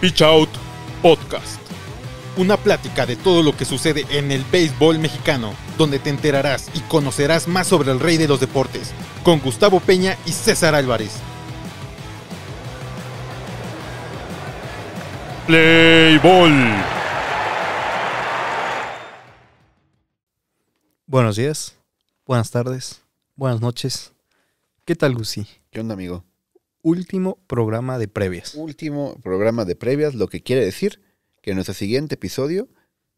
Pitch Out Podcast. Una plática de todo lo que sucede en el béisbol mexicano, donde te enterarás y conocerás más sobre el rey de los deportes, con Gustavo Peña y César Álvarez. Playball. Buenos días, buenas tardes, buenas noches. ¿Qué tal, Lucy? ¿Qué onda, amigo? último programa de previas. Último programa de previas, lo que quiere decir que nuestro siguiente episodio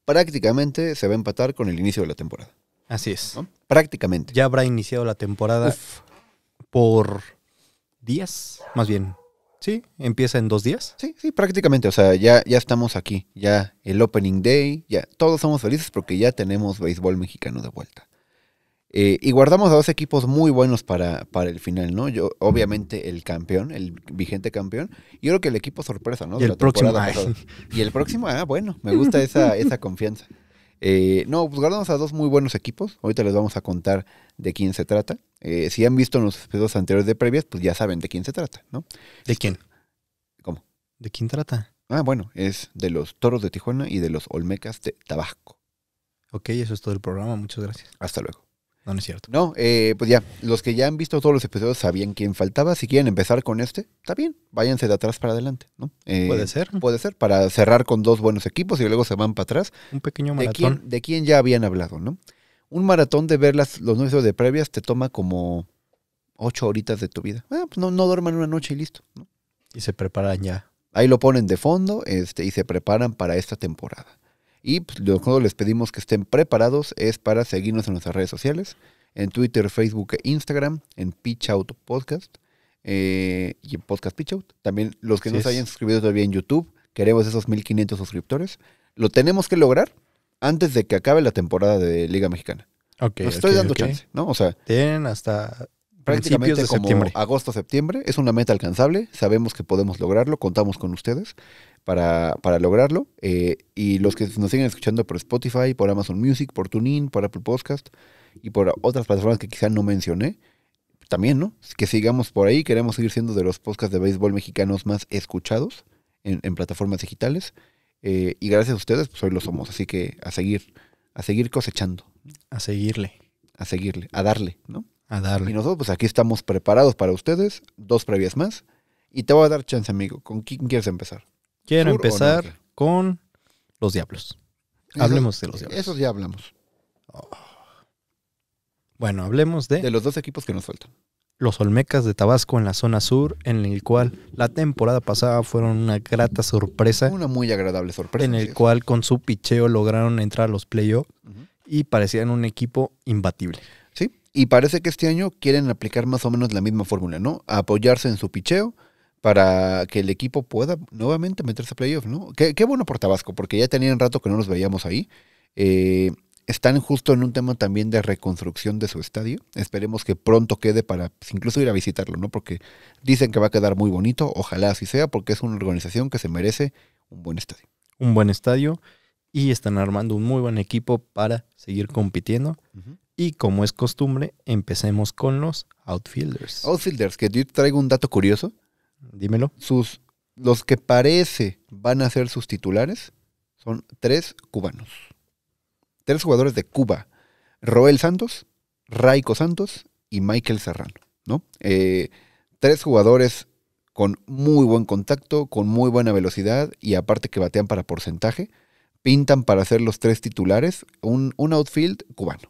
prácticamente se va a empatar con el inicio de la temporada. Así es. Prácticamente. Ya habrá iniciado la temporada por días, más bien. Sí, empieza en dos días. Sí, sí, prácticamente. O sea, ya, ya estamos aquí. Ya el opening day, ya todos somos felices porque ya tenemos béisbol mexicano de vuelta. Eh, y guardamos a dos equipos muy buenos para, para el final, ¿no? Yo, obviamente, el campeón, el vigente campeón. Yo creo que el equipo sorpresa, ¿no? y el próximo. Y el próximo, ah, bueno, me gusta esa, esa confianza. Eh, no, pues guardamos a dos muy buenos equipos. Ahorita les vamos a contar de quién se trata. Eh, si han visto los episodios anteriores de previas, pues ya saben de quién se trata, ¿no? ¿De quién? ¿Cómo? ¿De quién trata? Ah, bueno, es de los toros de Tijuana y de los Olmecas de Tabasco. Ok, eso es todo el programa. Muchas gracias. Hasta luego. No, no es cierto. No, eh, pues ya, los que ya han visto todos los episodios sabían quién faltaba. Si quieren empezar con este, está bien, váyanse de atrás para adelante, ¿no? Eh, puede ser. Puede ser, para cerrar con dos buenos equipos y luego se van para atrás. Un pequeño maratón. De quién, ya habían hablado, ¿no? Un maratón de ver los números de previas te toma como ocho horitas de tu vida. Ah, pues no, no duerman una noche y listo, Y se preparan ya. Ahí lo ponen de fondo este, y se preparan para esta temporada. Y pues, los les pedimos que estén preparados es para seguirnos en nuestras redes sociales, en Twitter, Facebook e Instagram, en Pitch Out Podcast eh, y en Podcast Pitch Out. También los que no se hayan suscrito todavía en YouTube, queremos esos 1500 suscriptores. Lo tenemos que lograr antes de que acabe la temporada de Liga Mexicana. Okay, estoy dando chance, ¿no? O sea, tienen hasta prácticamente como septiembre. agosto, septiembre. Es una meta alcanzable, sabemos que podemos lograrlo, contamos con ustedes para, para lograrlo. Eh, y los que nos siguen escuchando por Spotify, por Amazon Music, por TuneIn, por Apple Podcast y por otras plataformas que quizá no mencioné, también, ¿no? Que sigamos por ahí, queremos seguir siendo de los podcasts de béisbol mexicanos más escuchados en, en plataformas digitales. Eh, y gracias a ustedes, pues hoy lo somos. Así que a seguir, a seguir cosechando. A seguirle. A seguirle, a darle, ¿no? A ah, darle. Y nosotros, pues aquí estamos preparados para ustedes. Dos previas más. Y te voy a dar chance, amigo. ¿Con quién quieres empezar? Quiero empezar con los diablos. hablemos de los diablos. Esos ya hablamos. Oh. Bueno, hablemos de. De los dos equipos que nos faltan. Los Olmecas de Tabasco en la zona sur, en el cual la temporada pasada fueron una grata sorpresa. Una muy agradable sorpresa. En el cual con su picheo lograron entrar a los playoffs y parecían un equipo imbatible. Y parece que este año quieren aplicar más o menos la misma fórmula, ¿no? Apoyarse en su picheo para que el equipo pueda nuevamente meterse a playoff, ¿no? Qué, bueno por Tabasco, porque ya tenían rato que no nos veíamos ahí. Eh, están justo en un tema también de reconstrucción de su estadio. Esperemos que pronto quede para pues, incluso ir a visitarlo, ¿no? Porque dicen que va a quedar muy bonito. Ojalá así sea, porque es una organización que se merece un buen estadio. Un buen estadio y están armando un muy buen equipo para seguir compitiendo. Y como es costumbre, empecemos con los outfielders. Outfielders, que yo traigo un dato curioso. Dímelo. Sus, los que parece van a ser sus titulares son tres cubanos. Tres jugadores de Cuba. Roel Santos, Raico Santos y Michael Serrano. ¿no? Eh, tres jugadores con muy buen contacto, con muy buena velocidad y aparte que batean para porcentaje. Pintan para ser los tres titulares un outfield cubano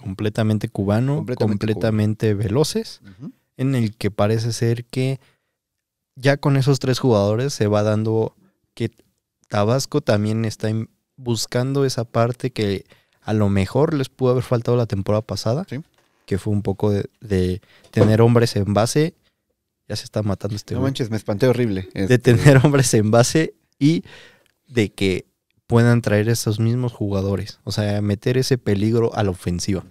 completamente cubano, completamente, veloces, en el que parece ser que ya con esos tres jugadores se va dando que Tabasco también está buscando esa parte que a lo mejor les pudo haber faltado la temporada pasada, que fue un poco de, tener hombres en base. Ya se está matando este. No manches, me espanté horrible. De este. tener hombres en base y de que puedan traer a esos mismos jugadores. O sea, meter ese peligro a la ofensiva.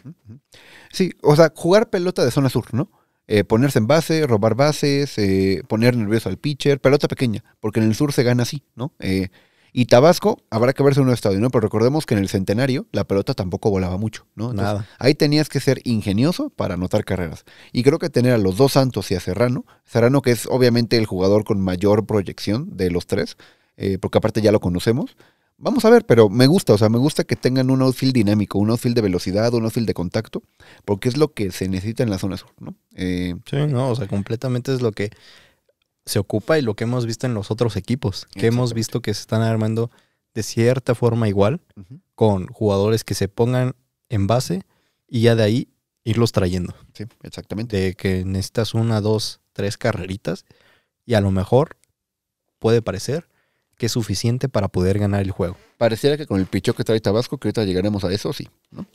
Sí, o sea, jugar pelota de zona sur, ¿no? Eh, ponerse en base, robar bases, eh, poner nervioso al pitcher, pelota pequeña, porque en el sur se gana así, ¿no? Eh, y Tabasco, habrá que verse en un estadio, ¿no? Pero recordemos que en el centenario la pelota tampoco volaba mucho, ¿no? Nada. Ahí tenías que ser ingenioso para anotar carreras. Y creo que tener a los dos Santos y a Serrano, Serrano que es obviamente el jugador con mayor proyección de los tres, porque aparte ya lo conocemos, Vamos a ver, pero me gusta, o sea, me gusta que tengan un outfield dinámico, un outfield de velocidad, un outfield de contacto, porque es lo que se necesita en la zona sur, ¿no? Eh, sí, no, o sea, completamente es lo que se ocupa y lo que hemos visto en los otros equipos, que hemos visto que se están armando de cierta forma igual, con jugadores que se pongan en base y ya de ahí irlos trayendo. Sí, exactamente. De que necesitas una, dos, tres carreritas y a lo mejor puede parecer que es suficiente para poder ganar el juego. Pareciera que con el picho que trae Tabasco, que ahorita llegaremos a eso, sí, ¿no?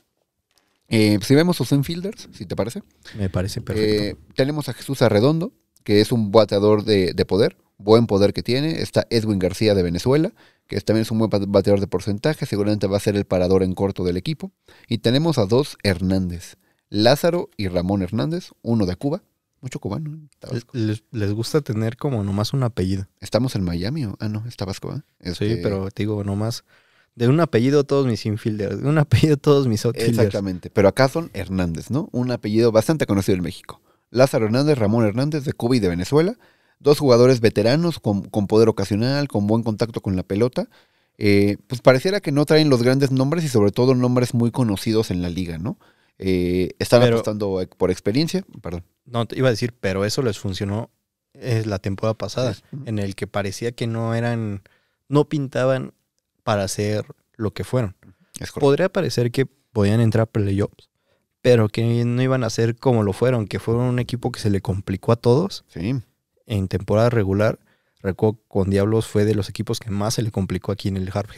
Eh, si vemos sus infielders, si te parece. Me parece perfecto. Eh, tenemos a Jesús Arredondo, que es un bateador de, de, poder, buen poder que tiene. Está Edwin García de Venezuela, que también es un buen bateador de porcentaje, seguramente va a ser el parador en corto del equipo. Y tenemos a dos Hernández, Lázaro y Ramón Hernández, uno de Cuba mucho cubano. ¿eh? Les, gusta tener como nomás un apellido. Estamos en Miami, ¿o? ah, no, estabas Tabasco, ¿eh? Sí, este, pero te digo, nomás de un apellido todos mis infielders, de un apellido todos mis outfielders. Exactamente, pero acá son Hernández, ¿no? Un apellido bastante conocido en México. Lázaro Hernández, Ramón Hernández de Cuba y de Venezuela. Dos jugadores veteranos con, con poder ocasional, con buen contacto con la pelota. Eh, pues pareciera que no traen los grandes nombres y sobre todo nombres muy conocidos en la liga, ¿no? Estaban eh, están e-, por experiencia, perdón. No, te iba a decir, pero eso les funcionó eh, la temporada pasada, en el que parecía que no eran, no pintaban para ser lo que fueron. Podría parecer que podían entrar jobs, pero que no iban a ser como lo fueron, que fueron un equipo que se le complicó a todos. Sí. En temporada regular, recuerdo con Diablos fue de los equipos que más se le complicó aquí en el Harp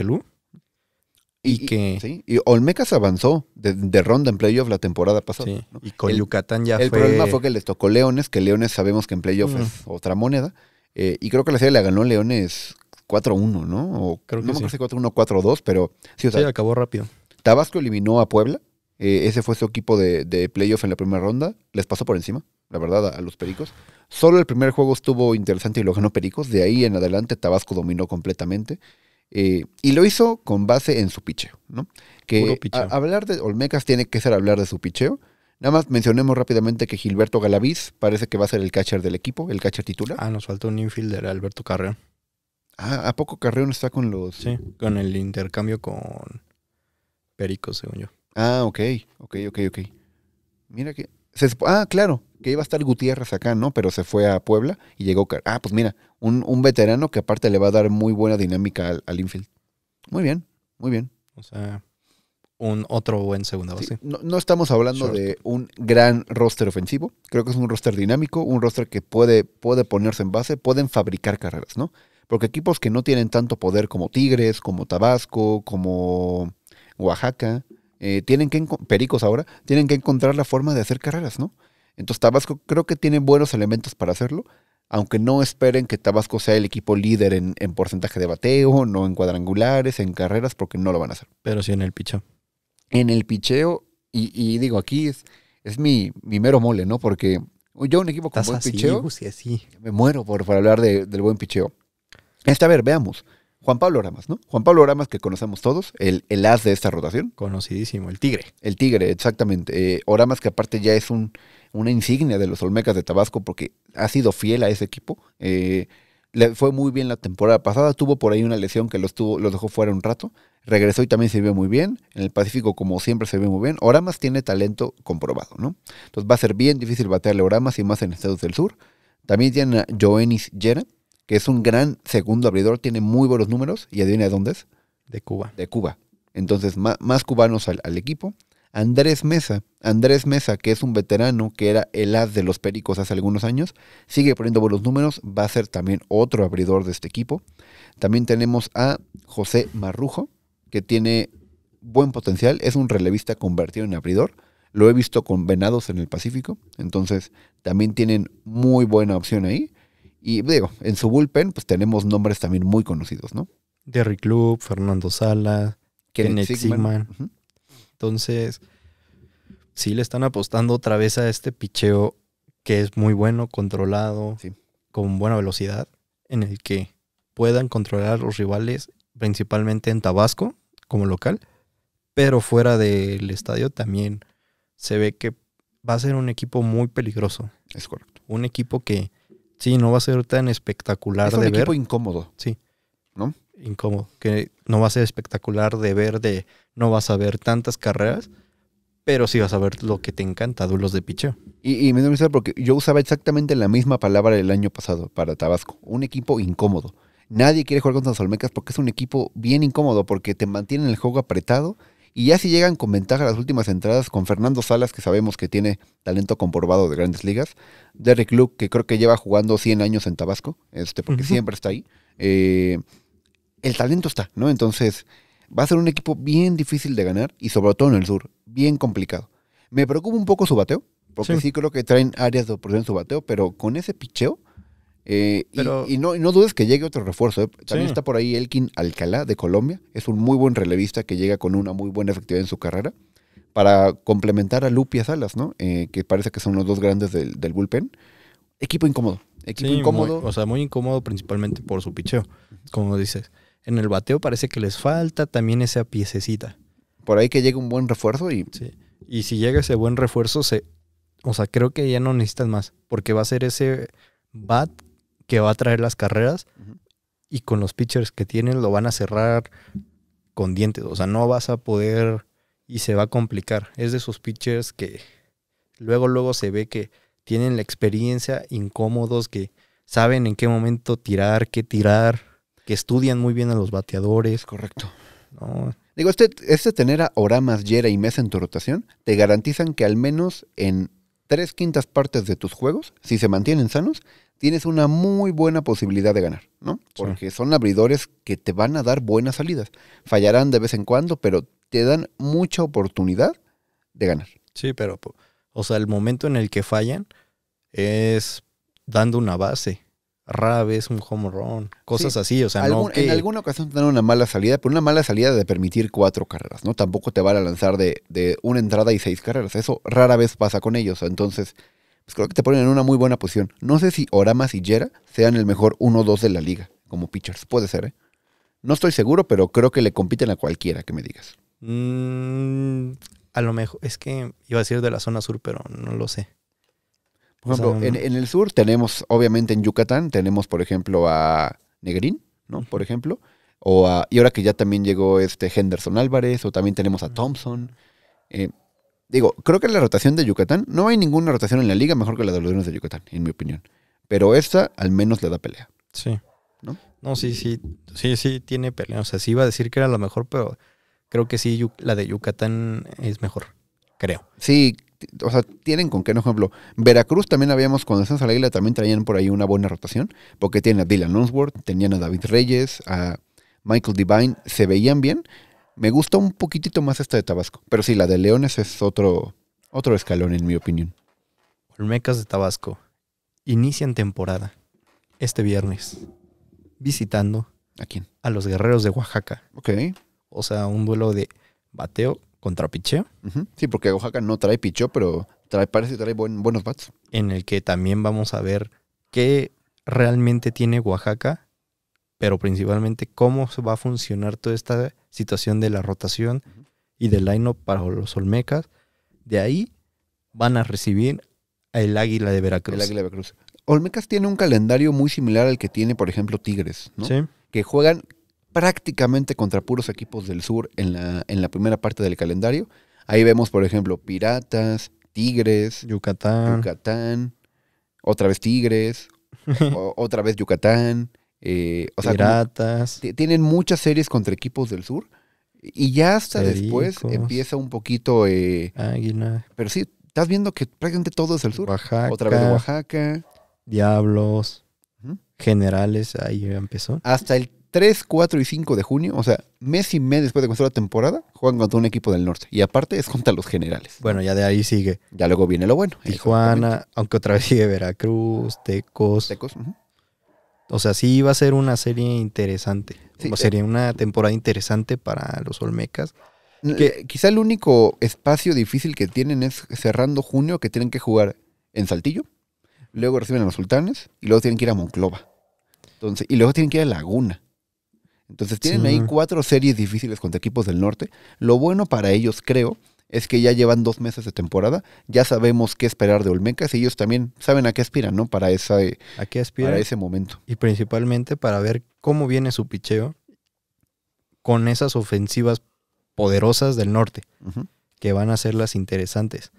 y, que. Olmecas avanzó de, ronda en playoff la temporada pasada. Y con Yucatán ya fue. El problema fue que les tocó Leones, que Leones sabemos que en playoff mm. es otra moneda. Eh, y creo que la serie la ganó Leones 4-1, ¿no? creo que no me 4-1 4-2, pero sí, o sea, acabó rápido. Tabasco eliminó a Puebla. Eh, ese fue su equipo de, playoff en la primera ronda. Les pasó por encima, la verdad, a, a, los Pericos. Solo el primer juego estuvo interesante y lo ganó Pericos. De ahí en adelante Tabasco dominó completamente. Eh, y lo hizo con base en su picheo, ¿no? Que hablar de Olmecas tiene que ser hablar de su picheo. Nada más mencionemos rápidamente que Gilberto Galaviz parece que va a ser el catcher del equipo, el catcher titular. Ah, nos falta un infielder, Alberto Carreón. Ah, ¿a poco Carreón está con los...? Sí, con el intercambio con Perico, según yo. Ah, ok, ok, ok, ok. Mira que... Se... ah, claro, que iba a estar Gutiérrez acá, ¿no? Pero se fue a Puebla y llegó. Ah, pues mira, un, veterano que aparte le va a dar muy buena dinámica al, infield. Muy bien, muy bien. O sea, un otro buen segunda base. no, estamos hablando de un gran roster ofensivo. Creo que es un roster dinámico, un roster que puede, puede ponerse en base, pueden fabricar carreras, ¿no? Porque equipos que no tienen tanto poder como Tigres, como Tabasco, como Oaxaca, eh, tienen que, pericos ahora, tienen que encontrar la forma de hacer carreras, ¿no? Entonces Tabasco creo que tiene buenos elementos para hacerlo, aunque no esperen que Tabasco sea el equipo líder en, porcentaje de bateo, no en cuadrangulares, en carreras, porque no lo van a hacer. Pero sí en el picheo. En el picheo, y, digo, aquí es, mi, mero mole, ¿no? Porque yo un equipo con buen picheo, me muero por, hablar del buen picheo. Esta, a ver, veamos. Juan Pablo Oramas, ¿no? Juan Pablo Oramas que conocemos todos, el, as de esta rotación. Conocidísimo, el tigre. El tigre, exactamente. Eh, Oramas, que aparte ya es un una insignia de los Olmecas de Tabasco porque ha sido fiel a ese equipo. Eh, le fue muy bien la temporada pasada, tuvo por ahí una lesión que los, dejó fuera un rato, regresó y también se vio muy bien, en el Pacífico como siempre se ve muy bien, Oramas tiene talento comprobado, ¿no? Entonces va a ser bien difícil batearle Oramas y más en Estados del Sur. También tiene a Joenis Yera, que es un gran segundo abridor, tiene muy buenos números, y adivina dónde es. De Cuba. De Cuba. Entonces, más, cubanos al equipo. Andrés Mesa, Andrés Mesa, que es un veterano, que era el as de los Pericos hace algunos años, sigue poniendo buenos números, va a ser también otro abridor de este equipo. También tenemos a José Marrujo, que tiene buen potencial, es un relevista convertido en abridor. Lo he visto con Venados en el Pacífico, entonces también tienen muy buena opción ahí. Y digo, en su bullpen pues tenemos nombres también muy conocidos, ¿no? Derry Club, Fernando Sala, Kenneth, entonces, sí le están apostando otra vez a este picheo que es muy bueno, controlado, con buena velocidad, en el que puedan controlar a los rivales, principalmente en Tabasco, como local, pero fuera del estadio también se ve que va a ser un equipo muy peligroso. Es correcto. Un equipo que, sí, no va a ser tan espectacular de ver. Un equipo incómodo. Sí. ¿No? incómodo, que no va a ser espectacular de ver, de no vas a ver tantas carreras, pero sí vas a ver lo que te encanta, duelos de picheo. Y, me da porque yo usaba exactamente la misma palabra el año pasado para Tabasco, un equipo incómodo. Nadie quiere jugar contra los Olmecas porque es un equipo bien incómodo, porque te mantienen el juego apretado y ya si llegan con ventaja las últimas entradas con Fernando Salas, que sabemos que tiene talento comprobado de grandes ligas, Derek Luke, que creo que lleva jugando 100 años en Tabasco, este, porque siempre está ahí. Eh, el talento está, ¿no? Entonces, va a ser un equipo bien difícil de ganar y sobre todo en el sur, bien complicado. Me preocupa un poco su bateo, porque sí, creo que traen áreas de oportunidad en su bateo, pero con ese picheo, eh, y, no, no, dudes que llegue otro refuerzo. ¿eh? También está por ahí Elkin Alcalá de Colombia. Es un muy buen relevista que llega con una muy buena efectividad en su carrera para complementar a Lupia Salas, ¿no? Eh, que parece que son los dos grandes del, bullpen. Equipo incómodo. Equipo incómodo. o sea, muy incómodo principalmente por su picheo, como dices en el bateo parece que les falta también esa piececita. Por ahí que llegue un buen refuerzo y... Y si llega ese buen refuerzo, se... o sea, creo que ya no necesitan más, porque va a ser ese bat que va a traer las carreras y con los pitchers que tienen lo van a cerrar con dientes, o sea, no vas a poder y se va a complicar. Es de esos pitchers que luego, luego se ve que tienen la experiencia, incómodos, que saben en qué momento tirar, qué tirar que estudian muy bien a los bateadores. Correcto. Digo, este, este tener a Oramas, Yera y Mesa en tu rotación te garantizan que al menos en tres quintas partes de tus juegos, si se mantienen sanos, tienes una muy buena posibilidad de ganar, ¿no? Porque son abridores que te van a dar buenas salidas. Fallarán de vez en cuando, pero te dan mucha oportunidad de ganar. Sí, pero, o sea, el momento en el que fallan es dando una base rara vez un home run, cosas así, o sea, En alguna ocasión tener una mala salida, pero una mala salida de permitir cuatro carreras, ¿no? Tampoco te van a lanzar de, de una entrada y seis carreras, eso rara vez pasa con ellos, entonces pues, creo que te ponen en una muy buena posición. No sé si Oramas y Jera sean el mejor 1-2 de la liga como pitchers, puede ser, ¿eh? No estoy seguro, pero creo que le compiten a cualquiera que me digas. Mm, a lo mejor, es que iba a decir de la zona sur, pero no lo sé. Por ejemplo, en, el sur tenemos, obviamente en Yucatán, tenemos, por ejemplo, a Negrín, ¿no? Por ejemplo. O a, y ahora que ya también llegó este Henderson Álvarez, o también tenemos a Thompson. Eh, digo, creo que la rotación de Yucatán, no hay ninguna rotación en la liga mejor que la de los de Yucatán, en mi opinión. Pero esta al menos le da pelea. Sí. ¿No? No, sí, sí, sí, sí, tiene pelea. O sea, sí iba a decir que era la mejor, pero creo que sí, la de Yucatán es mejor, creo. Sí, o sea, tienen con qué, por ejemplo, Veracruz también habíamos, cuando estamos a la isla, también traían por ahí una buena rotación, porque tienen a Dylan Unsworth tenían a David Reyes, a Michael Divine, se veían bien. Me gusta un poquitito más esta de Tabasco, pero sí, la de Leones es otro, otro escalón, en mi opinión. Olmecas de Tabasco inician temporada este viernes visitando. ¿A quién? A los guerreros de Oaxaca. Ok. O sea, un duelo de bateo contra picheo. Sí, porque Oaxaca no trae picheo, pero trae, parece que trae buenos bats. En el que también vamos a ver qué realmente tiene Oaxaca, pero principalmente cómo va a funcionar toda esta situación de la rotación y del line-up para los Olmecas. De ahí van a recibir al Águila de Veracruz. El Águila de Veracruz. Olmecas tiene un calendario muy similar al que tiene, por ejemplo, Tigres, Sí. Que juegan prácticamente contra puros equipos del sur en la, en la primera parte del calendario. Ahí vemos, por ejemplo, Piratas, Tigres, Yucatán, Yucatán otra vez Tigres, otra vez Yucatán, eh, Piratas. tienen muchas series contra equipos del sur. Y ya hasta después empieza un poquito. Eh, pero sí, estás viendo que prácticamente todo es el sur. Otra vez Oaxaca. Diablos. Generales, ahí empezó. Hasta el 3, 4 y 5 de junio, o sea, mes y mes después de comenzar la temporada, juegan contra un equipo del norte. Y aparte es contra los generales. Bueno, ya de ahí sigue. Ya luego viene lo bueno. Tijuana, aunque otra vez sigue Veracruz, Tecos. Tecos, O sea, sí va a ser una serie interesante. Eh. sería una temporada interesante para los Olmecas. Que, eh, quizá el único espacio difícil que tienen es cerrando junio, que tienen que jugar en Saltillo, luego reciben a los Sultanes y luego tienen que ir a Monclova. Entonces, y luego tienen que ir a Laguna. Entonces tienen ahí cuatro series difíciles contra equipos del norte. Lo bueno para ellos, creo, es que ya llevan dos meses de temporada, ya sabemos qué esperar de Olmecas y ellos también saben a qué aspiran, ¿no? Para, esa, eh, ese momento. Y principalmente para ver cómo viene su picheo con esas ofensivas poderosas del norte, que van a ser las interesantes.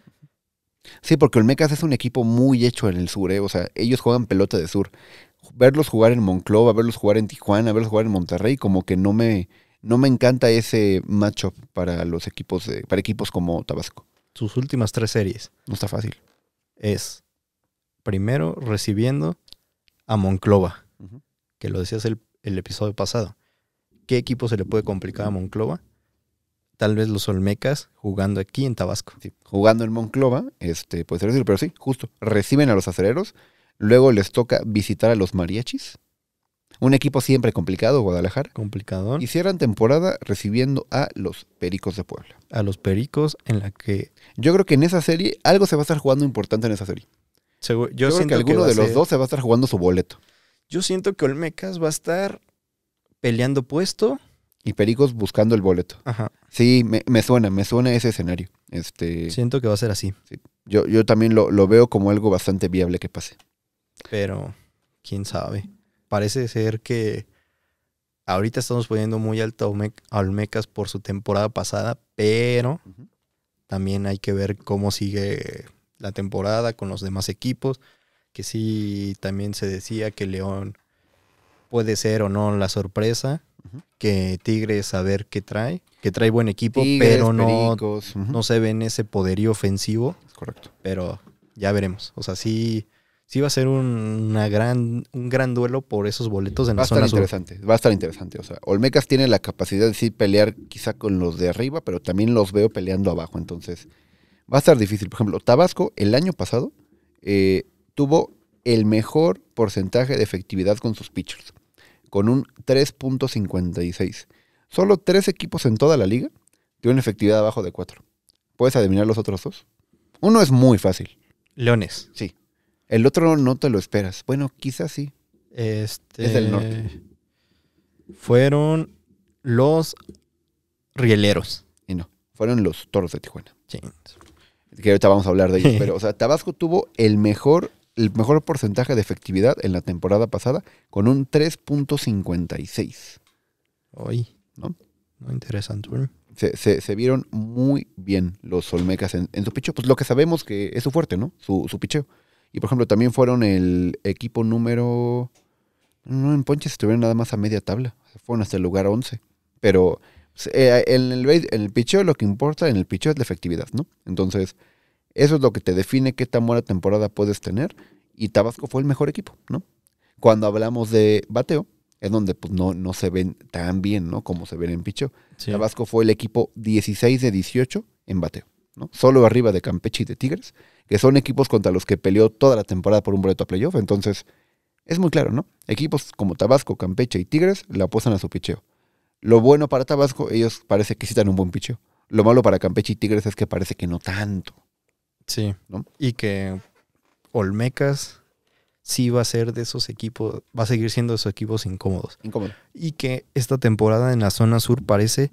Sí, porque Olmecas es un equipo muy hecho en el sur, ¿eh? o sea, ellos juegan pelota de sur verlos jugar en Monclova, verlos jugar en Tijuana, verlos jugar en Monterrey, como que no me, no me encanta ese matchup para los equipos, para equipos como Tabasco. Sus últimas tres series. No está fácil. Es primero recibiendo a Monclova, que lo decías el, episodio pasado. ¿Qué equipo se le puede complicar a Monclova? tal vez los Olmecas jugando aquí en Tabasco. jugando en Monclova, este, puede ser decir, pero sí, justo, reciben a los acereros Luego les toca visitar a los mariachis. Un equipo siempre complicado, Guadalajara. Complicado. Y cierran temporada recibiendo a los Pericos de Puebla. A los Pericos en la que... Yo creo que en esa serie algo se va a estar jugando importante en esa serie. yo, yo creo que alguno de los dos se va a estar jugando su boleto. Yo siento que Olmecas va a estar peleando puesto. Y Pericos buscando el boleto. Ajá. Sí, me, suena, me suena ese escenario. Este, siento que va a ser así. Yo, yo también lo veo como algo bastante viable que pase. Pero, quién sabe. Parece ser que ahorita estamos poniendo muy alto a Olmecas por su temporada pasada, pero también hay que ver cómo sigue la temporada con los demás equipos. Que sí, también se decía que León puede ser o no la sorpresa. Que Tigres a ver qué trae, que trae buen equipo, pero no, no se ve en ese poderío ofensivo. correcto. Pero ya veremos. O sea, sí, sí va a ser una gran, un gran duelo por esos boletos de va la Va a estar interesante, va a estar interesante. O sea, Olmecas tiene la capacidad de sí pelear quizá con los de arriba, pero también los veo peleando abajo. Entonces, va a estar difícil. Por ejemplo, Tabasco el año pasado eh, tuvo el mejor porcentaje de efectividad con sus pitchers, con un 3.56. Solo tres equipos en toda la liga tienen efectividad abajo de cuatro. ¿Puedes adivinar los otros dos? Uno es muy fácil. Leones. Sí. El otro no te lo esperas. Bueno, quizás sí. Este, es el norte. Fueron los rieleros. Y no, fueron los toros de Tijuana. Sí. Que ahorita vamos a hablar de ellos. pero, o sea, Tabasco tuvo el mejor, el mejor porcentaje de efectividad en la temporada pasada con un 3.56. Hoy. ¿No? interesante, Se, vieron muy bien los Olmecas en, su picheo. Pues lo que sabemos que es su fuerte, ¿no? Su, su picheo. Y por ejemplo, también fueron el equipo número. No, en Ponches estuvieron nada más a media tabla. Fueron hasta el lugar 11. Pero pues, eh, en, el, en lo que importa en el picheo es la efectividad, ¿no? Entonces, eso es lo que te define qué tan buena temporada puedes tener. Y Tabasco fue el mejor equipo, ¿no? Cuando hablamos de bateo, es donde pues, no, no se ven tan bien, ¿no? Como se ven en picheo. Tabasco fue el equipo 16 de 18 en bateo, Solo arriba de Campeche y de Tigres que son equipos contra los que peleó toda la temporada por un boleto a playoff. Entonces, es muy claro, ¿no? Equipos como Tabasco, Campeche y Tigres la apuestan a su picheo. Lo bueno para Tabasco, ellos parece que sí un buen picheo. Lo malo para Campeche y Tigres es que parece que no tanto. Sí. ¿no? Y que Olmecas sí va a ser de esos equipos, va a seguir siendo de esos equipos incómodos. Incómodo. Y que esta temporada en la zona sur parece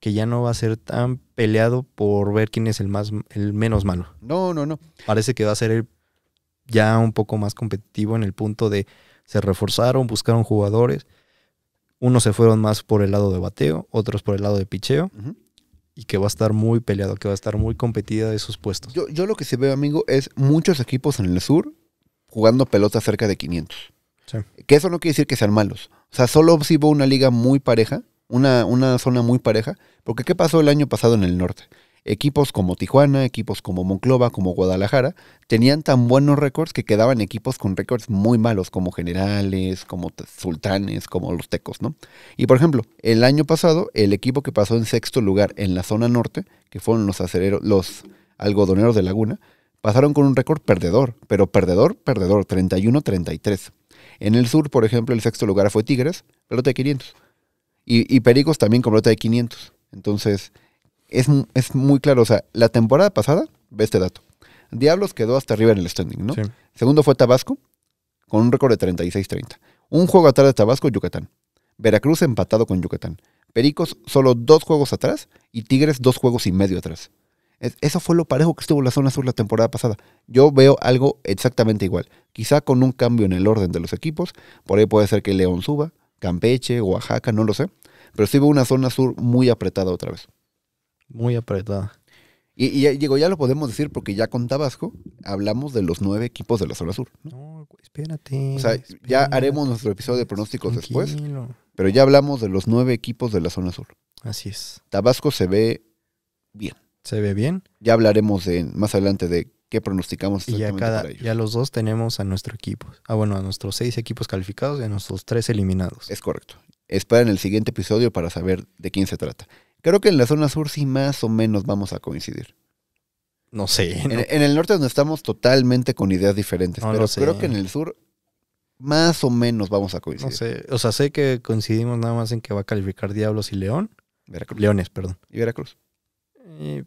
que ya no va a ser tan peleado por ver quién es el más el menos malo. No, no, no. Parece que va a ser el, ya un poco más competitivo en el punto de se reforzaron, buscaron jugadores. Unos se fueron más por el lado de bateo, otros por el lado de picheo. Y que va a estar muy peleado, que va a estar muy competida de sus puestos. Yo, lo que se ve, amigo, es muchos equipos en el sur jugando pelota cerca de 500. Que eso no quiere decir que sean malos. O sea, solo si una liga muy pareja una, zona muy pareja, porque ¿qué pasó el año pasado en el norte? equipos como Tijuana, equipos como Monclova, como Guadalajara, tenían tan buenos récords que quedaban equipos con récords muy malos, como generales, como sultanes, como los tecos, ¿no? Y por ejemplo, el año pasado, el equipo que pasó en sexto lugar en la zona norte, que fueron los acereros, los algodoneros de Laguna, pasaron con un récord perdedor, pero perdedor, perdedor, 31-33. En el sur, por ejemplo, el sexto lugar fue Tigres, pelota de 500. Y, Pericos también con pelota de 500. Entonces, es, muy claro. O sea, la temporada pasada, ve este dato. Diablos quedó hasta arriba en el standing, ¿no? Segundo fue Tabasco, con un récord de 36-30. Un juego atrás de Tabasco, Yucatán. Veracruz empatado con Yucatán. Pericos solo dos juegos atrás y Tigres dos juegos y medio atrás. eso fue lo parejo que estuvo la zona sur la temporada pasada. Yo veo algo exactamente igual. Quizá con un cambio en el orden de los equipos. Por ahí puede ser que León suba, Campeche, Oaxaca, no lo sé. Pero sí veo una zona sur muy apretada otra vez. Muy apretada. Y, y eh, ya, lo podemos decir porque ya con Tabasco hablamos de los nueve equipos de la zona sur. No, espérate. O sea, ya haremos nuestro episodio de pronósticos después. Pero ya hablamos de los nueve equipos de la zona sur. Así es. Tabasco se ve bien. Se ve bien. Ya hablaremos de, más adelante de que pronosticamos y ya cada, Ya los dos tenemos a nuestro equipo. Ah, bueno, a nuestros seis equipos calificados y a nuestros tres eliminados. Es correcto. Esperen el siguiente episodio para saber de quién se trata. Creo que en la zona sur sí más o menos vamos a coincidir. No sé. En, el norte donde estamos totalmente con ideas diferentes, pero creo que en el sur más o menos vamos a coincidir. No sé, o sea, sé que coincidimos nada más en que va a calificar Diablos y León. Leones, perdón. Y Veracruz. Y eh,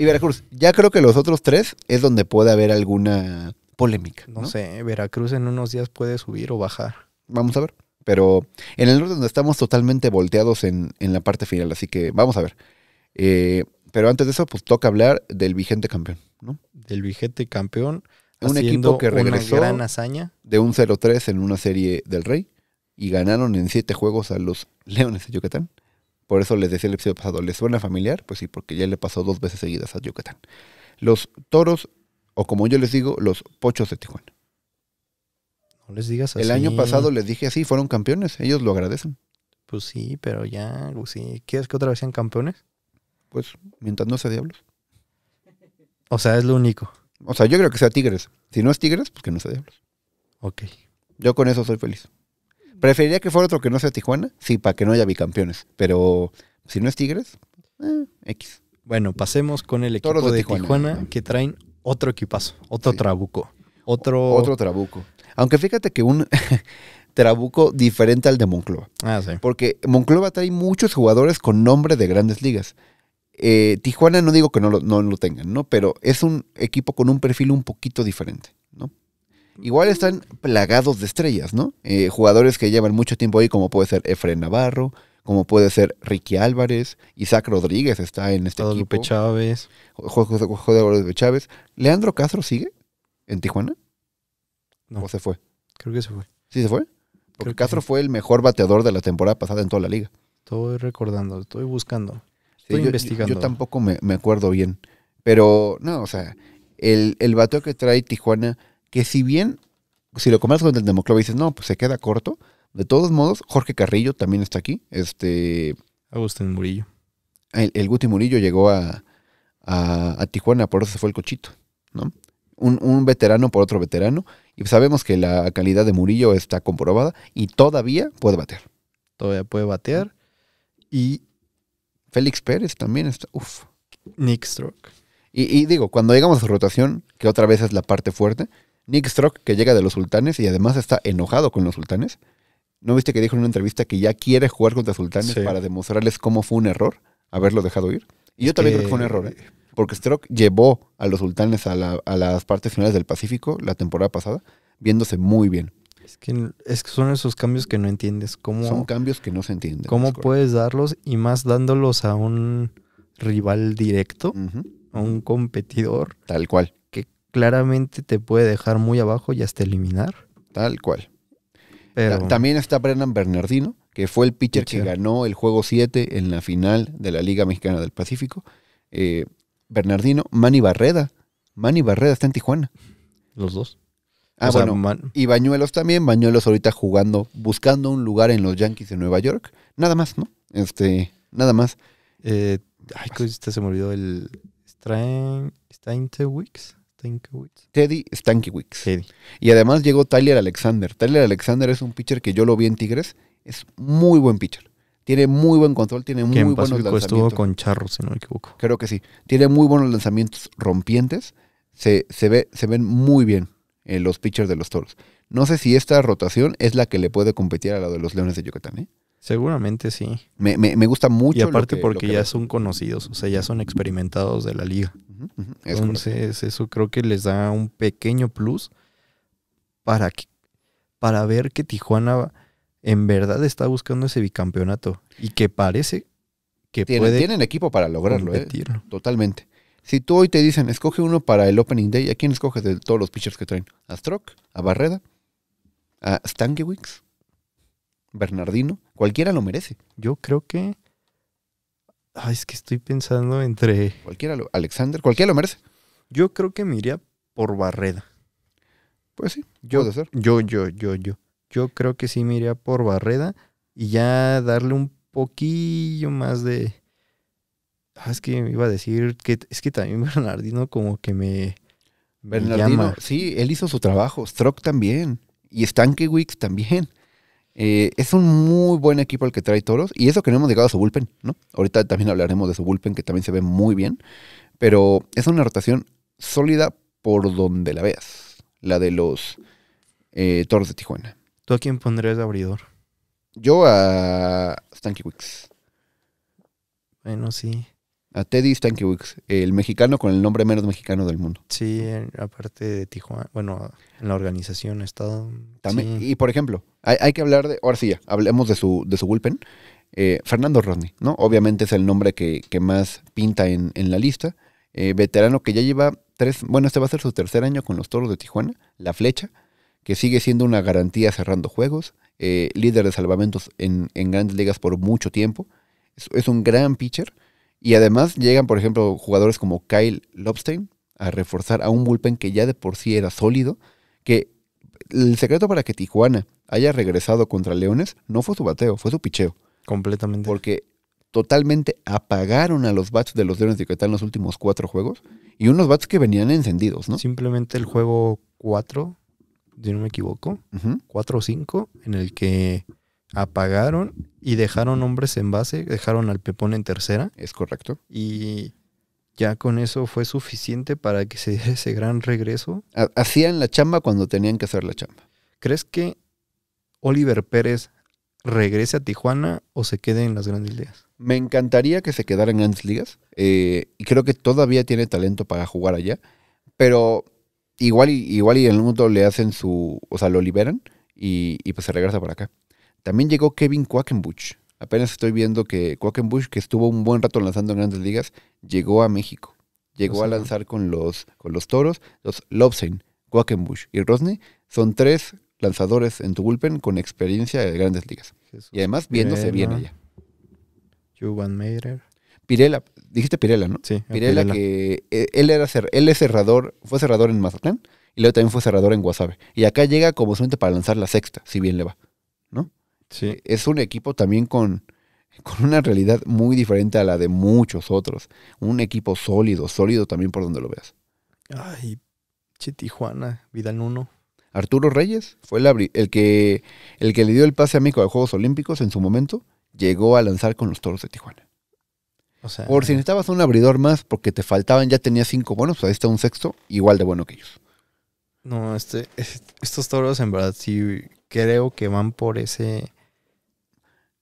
y Veracruz, ya creo que los otros tres es donde puede haber alguna polémica. No, sé, Veracruz en unos días puede subir o bajar. Vamos a ver. Pero en el norte donde estamos totalmente volteados en, la parte final, así que vamos a ver. Eh, pero antes de eso, pues toca hablar del vigente campeón, ¿no? Del vigente campeón. Un equipo que regresó gran hazaña. de un 0-3 en una serie del Rey y ganaron en siete juegos a los Leones de Yucatán. Por eso les decía el episodio pasado, ¿les suena familiar? Pues sí, porque ya le pasó dos veces seguidas a Yucatán. Los toros, o como yo les digo, los pochos de Tijuana. No les digas así. El año pasado les dije así, fueron campeones, ellos lo agradecen. Pues sí, pero ya, pues sí. ¿Quieres que otra vez sean campeones? Pues, mientras no sea diablos. O sea, es lo único. O sea, yo creo que sea Tigres. Si no es Tigres, pues que no sea diablos. Ok. Yo con eso soy feliz. Preferiría que fuera otro que no sea Tijuana, sí, para que no haya bicampeones. Pero si no es Tigres, eh, X. Bueno, pasemos con el equipo de, Tijuana, que traen otro equipazo, otro trabuco. Otro... otro trabuco. Aunque fíjate que un trabuco diferente al de Monclova. Ah, sí. Porque Monclova trae muchos jugadores con nombre de grandes ligas. Eh, Tijuana no digo que no lo, no lo tengan, ¿no? Pero es un equipo con un perfil un poquito diferente igual están plagados de estrellas, ¿no? Eh, jugadores que llevan mucho tiempo ahí, como puede ser Efren Navarro, como puede ser Ricky Álvarez, Isaac Rodríguez está en este equipo. equipo. Chávez. de Chávez. ¿Leandro Castro sigue en Tijuana? No. ¿O se fue? Creo que se fue. ¿Sí se fue? Porque Castro fue el mejor bateador de la temporada pasada en toda la liga. Estoy recordando, estoy buscando, estoy investigando. Yo, tampoco me, acuerdo bien. Pero, no, o sea, el, el bateo que trae Tijuana que si bien, si lo comparas con el y dices, no, pues se queda corto. De todos modos, Jorge Carrillo también está aquí. Este. Agustín Murillo. El, Guti Murillo llegó a, a, Tijuana, por eso se fue el cochito, ¿no? Un, veterano por otro veterano. Y sabemos que la calidad de Murillo está comprobada y todavía puede batear. Todavía puede batear. Y. Félix Pérez también está. Uf. Nick Stroke. Y, y digo, cuando llegamos a su rotación, que otra vez es la parte fuerte, Nick Strock, que llega de los sultanes y además está enojado con los sultanes. ¿No viste que dijo en una entrevista que ya quiere jugar contra sultanes para demostrarles cómo fue un error haberlo dejado ir? Y yo también creo que fue un error, ¿eh? Eh, porque Strock llevó a los sultanes a, las partes finales del Pacífico la temporada pasada, viéndose muy bien. Es que, es que son esos cambios que no entiendes. son cambios que no se entienden. ¿Cómo puedes darlos y más dándolos a un rival directo, a un competidor? Tal cual claramente te puede dejar muy abajo y hasta eliminar. Tal cual. Pero... También está Brennan Bernardino, que fue el pitcher, que ganó el juego 7 en la final de la Liga Mexicana del Pacífico. Eh, Bernardino, Manny Barreda. Manny Barreda está en Tijuana. Los dos. Ah, bueno. Y Bañuelos también. Bañuelos ahorita jugando, buscando un lugar en los Yankees de Nueva York. Nada más, ¿no? Este, nada más. Eh, ay, ay, se me olvidó el. en Stein Weeks. Stankiewicz. Teddy Stankiewicz. Teddy. Y además llegó Tyler Alexander. Tyler Alexander es un pitcher que yo lo vi en Tigres. Es muy buen pitcher. Tiene muy buen control, tiene muy buenos lanzamientos. estuvo con Charro, si no me equivoco. Creo que sí. Tiene muy buenos lanzamientos rompientes. Se, se, ve, se ven muy bien en eh, los pitchers de los toros. No sé si esta rotación es la que le puede competir a la de los Leones de Yucatán. ¿eh? Seguramente sí. Me, gusta mucho. Y aparte porque ya son conocidos, o sea, ya son experimentados de la liga. Entonces, eso creo que les da un pequeño plus para, que, para ver que Tijuana en verdad está buscando ese bicampeonato y que parece que tiene puede tienen equipo para lograrlo, ¿eh? totalmente. Si tú hoy te dicen, escoge uno para el Opening Day, ¿a quién escoges de todos los pitchers que traen? ¿A Stroke ¿A Barreda? ¿A Stankiewicz? ¿Bernardino? Cualquiera lo merece. Yo creo que. Ay, es que estoy pensando entre. Cualquiera lo. Alexander, cualquiera lo merece. Yo creo que me iría por Barreda. Pues sí, yo, de ser. Yo, yo, yo, yo. Yo creo que sí me iría por Barreda y ya darle un poquillo más de. Ah, es que me iba a decir que es que también Bernardino como que me. Bernardino, sí, él hizo su trabajo. Stroke también. Y Stankiewicz también. Eh, es un muy buen equipo el que trae Toros. Y eso que no hemos llegado a su bullpen, ¿no? Ahorita también hablaremos de su bullpen, que también se ve muy bien. Pero es una rotación sólida por donde la veas. La de los eh, Toros de Tijuana. ¿Tú a quién pondrías de abridor? Yo a Stanky Wicks. Bueno, sí. A Teddy Stankiewicz, el mexicano con el nombre menos mexicano del mundo. Sí, aparte de Tijuana, bueno, en la organización ha estado... También, y por ejemplo, hay, que hablar de, ahora sí, ya, hablemos de su, de su bullpen. Eh, Fernando Rodney, ¿no? Obviamente es el nombre que, más pinta en, la lista. Eh, veterano que ya lleva tres, bueno, este va a ser su tercer año con los Toros de Tijuana, La Flecha, que sigue siendo una garantía cerrando juegos, eh, líder de salvamentos en, grandes ligas por mucho tiempo. es un gran pitcher y además llegan, por ejemplo, jugadores como Kyle Lobstein a reforzar a un bullpen que ya de por sí era sólido, que el secreto para que Tijuana haya regresado contra Leones no fue su bateo, fue su picheo. Completamente. Porque totalmente apagaron a los bats de los Leones de Yucatán los últimos cuatro juegos y unos bats que venían encendidos, ¿no? Simplemente el juego 4, si no me equivoco, 4 o 5, en el que apagaron y dejaron hombres en base, dejaron al Pepón en tercera. Es correcto. Y ya con eso fue suficiente para que se diera ese gran regreso. Hacían la chamba cuando tenían que hacer la chamba. ¿Crees que Oliver Pérez regrese a Tijuana o se quede en las grandes ligas? Me encantaría que se quedara en grandes ligas. Eh, y creo que todavía tiene talento para jugar allá. Pero igual y, igual y en el mundo le hacen su. O sea, lo liberan y, y pues se regresa para acá. También llegó Kevin Quackenbush. Apenas estoy viendo que Quackenbush, que estuvo un buen rato lanzando en grandes ligas, llegó a México. Llegó a lanzar con los, con los toros. Los Lobsen, Quackenbush y Rosny son tres lanzadores en tu con experiencia de grandes ligas. y además viéndose bien allá. Juan Meirer. Pirela, dijiste Pirela, ¿no? Sí. Pirela, que e, él era cer él es cerrador, fue cerrador en Mazatlán y luego también fue cerrador en Guasave. Y acá llega como solamente para lanzar la sexta, si bien le va, ¿no? Sí. Es un equipo también con, con una realidad muy diferente a la de muchos otros. Un equipo sólido, sólido también por donde lo veas. Ay, che Tijuana, vida en uno. Arturo Reyes fue el, el, que, el que le dio el pase a México de Juegos Olímpicos en su momento. Llegó a lanzar con los toros de Tijuana. O sea, por si necesitabas un abridor más porque te faltaban, ya tenía cinco buenos, pues ahí está un sexto, igual de bueno que ellos. No, este, estos toros en verdad sí creo que van por ese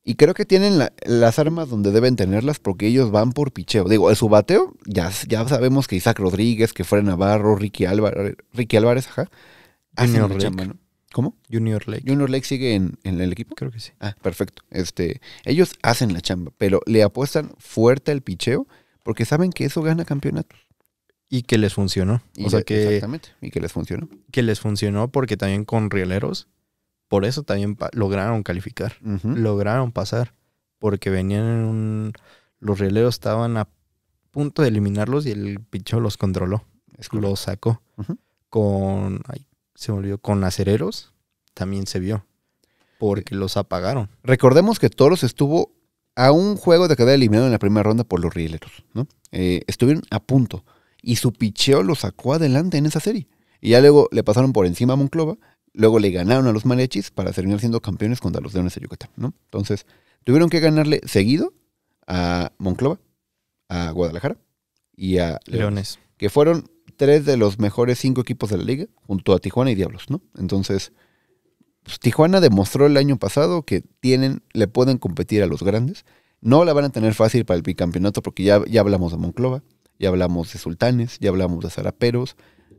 y creo que tienen las armas donde deben tenerlas porque ellos van por picheo. Digo, el su bateo, ya, ya sabemos que Isaac Rodríguez, que Fred Navarro, Ricky Álvarez, Ricky Álvarez, ajá. Junior Chamba, ¿Cómo? Junior Lake. Junior Lake sigue en, el equipo. Creo que sí. Ah, perfecto. Este, ellos hacen la chamba, pero le apuestan fuerte al picheo porque saben que eso gana campeonatos. Y que les funcionó. o sea que, exactamente. Y que les funcionó. Que les funcionó porque también con rieleros por eso también lograron calificar, lograron pasar, porque venían un... Los rieleros estaban a punto de eliminarlos y el picho los controló, los sacó. Con, se me olvidó, con acereros también se vio, porque los apagaron. Recordemos que Toros estuvo a un juego de quedar eliminado en la primera ronda por los rieleros, ¿no? Eh, estuvieron a punto y su picheo lo sacó adelante en esa serie. Y ya luego le pasaron por encima a Monclova Luego le ganaron a los mariachis para terminar siendo campeones contra los Leones de Yucatán, Entonces, tuvieron que ganarle seguido a Monclova, a Guadalajara y a Leones, que fueron tres de los mejores cinco equipos de la liga, junto a Tijuana y Diablos, ¿no? Entonces, pues, Tijuana demostró el año pasado que tienen, le pueden competir a los grandes. No la van a tener fácil para el bicampeonato porque ya, ya hablamos de Monclova, ya hablamos de Sultanes, ya hablamos de Zaraperos,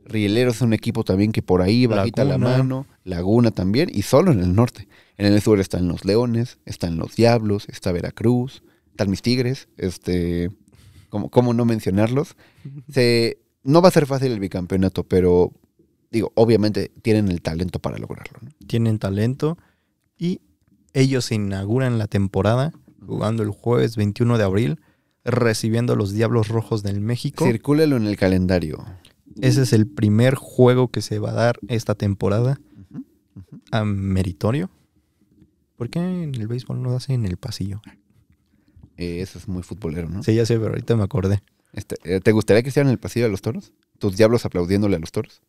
Rieleros es un equipo también que por ahí a quitar la mano, Laguna también, y solo en el norte. En el sur están los Leones, están los Diablos, está Veracruz, están mis Tigres, este, ¿cómo, no mencionarlos? Se, no va a ser fácil el bicampeonato, pero digo, obviamente tienen el talento para lograrlo. Tienen talento y ellos se inauguran la temporada jugando el jueves 21 de abril, recibiendo los Diablos Rojos del México. Circúlalo en el calendario. Ese es el primer juego que se va a dar esta temporada. A meritorio. ¿Por qué en el béisbol no lo hacen en el pasillo? Eh, eso es muy futbolero, ¿no? Sí, ya sé, pero ahorita me acordé. Este, eh, ¿Te gustaría que en el pasillo a los toros? ¿Tus diablos aplaudiéndole a los toros?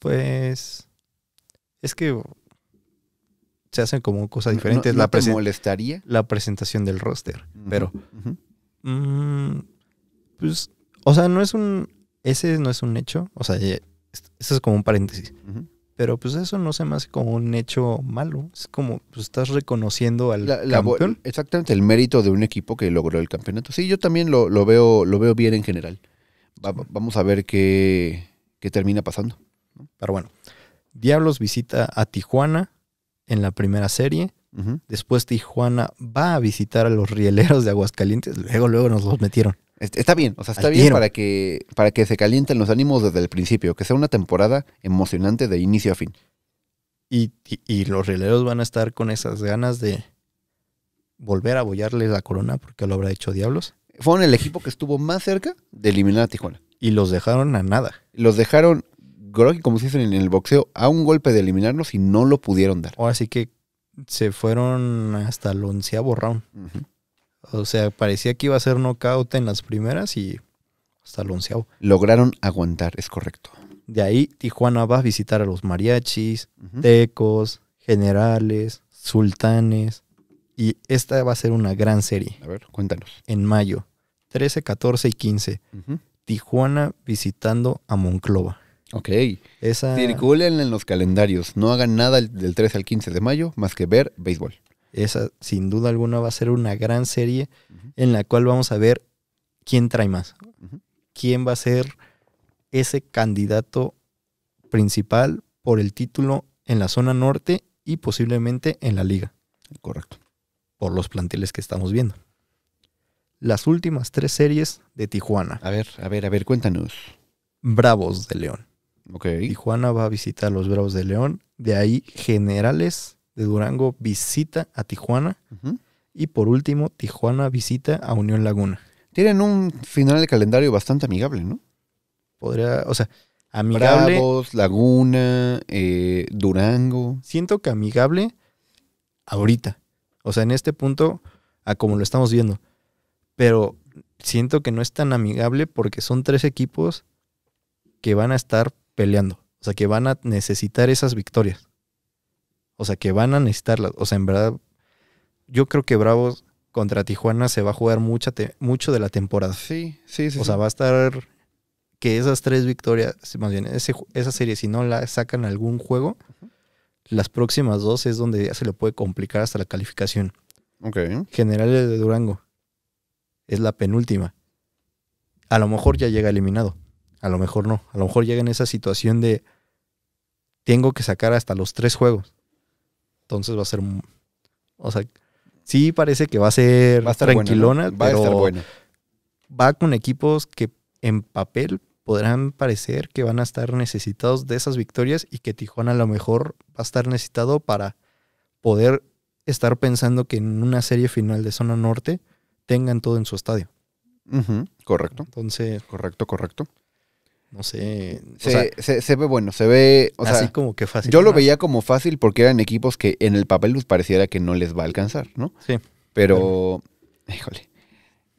Pues. Es que se hacen como cosas diferentes. la te molestaría? La presentación del roster. Pero. Mm, pues. O sea, no es un. Ese no es un hecho, o sea, eh, eso es como un paréntesis. Pero pues eso no se me hace como un hecho malo. Es como, pues estás reconociendo al campeón. Exactamente, el mérito de un equipo que logró el campeonato. Sí, yo también lo, lo veo, lo veo bien en general. vamos a ver qué, qué termina pasando. Pero bueno, Diablos visita a Tijuana en la primera serie. Después Tijuana va a visitar a los rieleros de Aguascalientes. Luego, luego nos los metieron. Está bien, o sea, está bien para que, para que se calienten los ánimos desde el principio, que sea una temporada emocionante de inicio a fin. Y, los releros van a estar con esas ganas de volver a bollarle la corona porque lo habrá hecho Diablos. Fueron el equipo que estuvo más cerca de eliminar a Tijuana. Y los dejaron a nada. Los dejaron, creo que como se dicen en el boxeo, a un golpe de eliminarlos y no lo pudieron dar. Así que se fueron hasta el onceavo round. O sea, parecía que iba a ser knockout en las primeras y hasta el onceavo. Lograron aguantar, es correcto. De ahí Tijuana va a visitar a los mariachis, tecos, generales, sultanes. Y esta va a ser una gran serie. A ver, cuéntanos. En mayo, 13, 14 y 15. Tijuana visitando a Monclova. Ok. Circulen en los calendarios. No hagan nada del 13 al 15 de mayo más que ver béisbol. Esa sin duda alguna va a ser una gran serie en la cual vamos a ver quién trae más. ¿Quién va a ser ese candidato principal por el título en la zona norte y posiblemente en la liga? Correcto. Por los planteles que estamos viendo. Las últimas tres series de Tijuana. A ver, a ver, a ver, cuéntanos. Bravos de León. Okay. Tijuana va a visitar a los Bravos de León. De ahí Generales de Durango visita a Tijuana. Y por último, Tijuana visita a Unión Laguna. Tienen un final de calendario bastante amigable, ¿no? Podría, o sea, amigable. Bravos, Laguna, eh, Durango. Siento que amigable ahorita. O sea, en este punto, a como lo estamos viendo. Pero siento que no es tan amigable porque son tres equipos que van a estar peleando. O sea, que van a necesitar esas victorias. O sea, que van a necesitarlas. O sea, en verdad, yo creo que Bravos contra Tijuana se va a jugar mucha mucho de la temporada. Sí, sí, sí. O sea, va a estar que esas tres victorias, más bien, esa serie, si no la sacan algún juego, las próximas dos es donde ya se le puede complicar hasta la calificación. Ok. Generales de Durango es la penúltima. A lo mejor ya llega eliminado. A lo mejor no. A lo mejor llega en esa situación de tengo que sacar hasta los tres juegos. Entonces va a ser. O sea, sí parece que va a ser tranquilona, va pero a va con equipos que en papel podrán parecer que van a estar necesitados de esas victorias y que Tijuana a lo mejor va a estar necesitado para poder estar pensando que en una serie final de zona norte tengan todo en su estadio. correcto. Entonces. Correcto, correcto no sé. Se, se, ve bueno, se ve. O así como que fácil. Yo lo veía como fácil porque eran equipos que en el papel nos pareciera que no les va a alcanzar, ¿no? Sí. Pero, híjole.